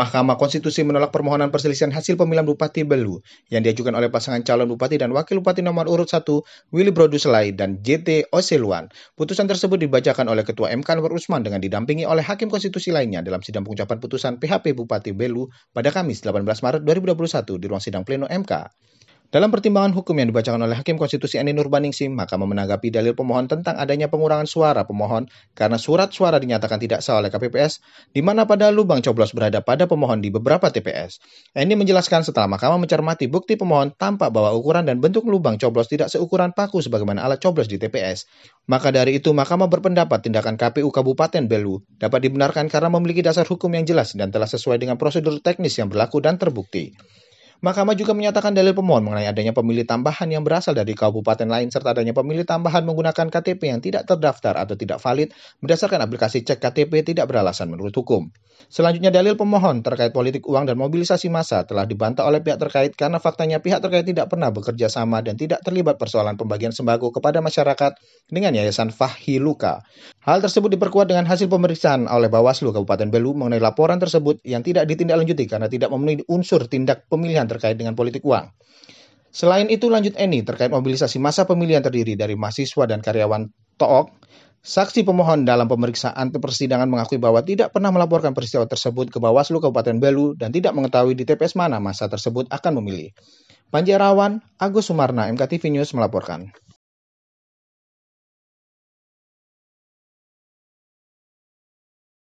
Mahkamah Konstitusi menolak permohonan perselisihan hasil pemilihan Bupati Belu yang diajukan oleh pasangan calon Bupati dan Wakil Bupati nomor urut 1 Willy Broduslai dan JT Oseluan. Putusan tersebut dibacakan oleh Ketua MK Anwar Usman dengan didampingi oleh Hakim Konstitusi lainnya dalam sidang pengucapan putusan PHP Bupati Belu pada Kamis 18 Maret 2021 di ruang sidang pleno MK. Dalam pertimbangan hukum yang dibacakan oleh Hakim Konstitusi Eni Nurbaningsih, Mahkamah menanggapi dalil pemohon tentang adanya pengurangan suara pemohon karena surat suara dinyatakan tidak sah oleh KPPS, di mana pada lubang coblos berada pada pemohon di beberapa TPS. Eni menjelaskan setelah Mahkamah mencermati bukti pemohon tampak bahwa ukuran dan bentuk lubang coblos tidak seukuran paku sebagaimana alat coblos di TPS. Maka dari itu Mahkamah berpendapat tindakan KPU Kabupaten Belu dapat dibenarkan karena memiliki dasar hukum yang jelas dan telah sesuai dengan prosedur teknis yang berlaku dan terbukti. Mahkamah juga menyatakan dalil pemohon mengenai adanya pemilih tambahan yang berasal dari kabupaten lain serta adanya pemilih tambahan menggunakan KTP yang tidak terdaftar atau tidak valid berdasarkan aplikasi cek KTP tidak beralasan menurut hukum. Selanjutnya dalil pemohon terkait politik uang dan mobilisasi massa telah dibantah oleh pihak terkait karena faktanya pihak terkait tidak pernah bekerja sama dan tidak terlibat persoalan pembagian sembako kepada masyarakat dengan Yayasan Luka. Hal tersebut diperkuat dengan hasil pemeriksaan oleh Bawaslu Kabupaten Belu mengenai laporan tersebut yang tidak ditindaklanjuti karena tidak memenuhi unsur tindak pemilihan terkait dengan politik uang. Selain itu lanjut Eni terkait mobilisasi masa pemilihan terdiri dari mahasiswa dan karyawan Tok, saksi pemohon dalam pemeriksaan persidangan mengakui bahwa tidak pernah melaporkan peristiwa tersebut ke Bawaslu Kabupaten Belu dan tidak mengetahui di TPS mana masa tersebut akan memilih. Panjarawan Agus Sumarna, MKTV News melaporkan.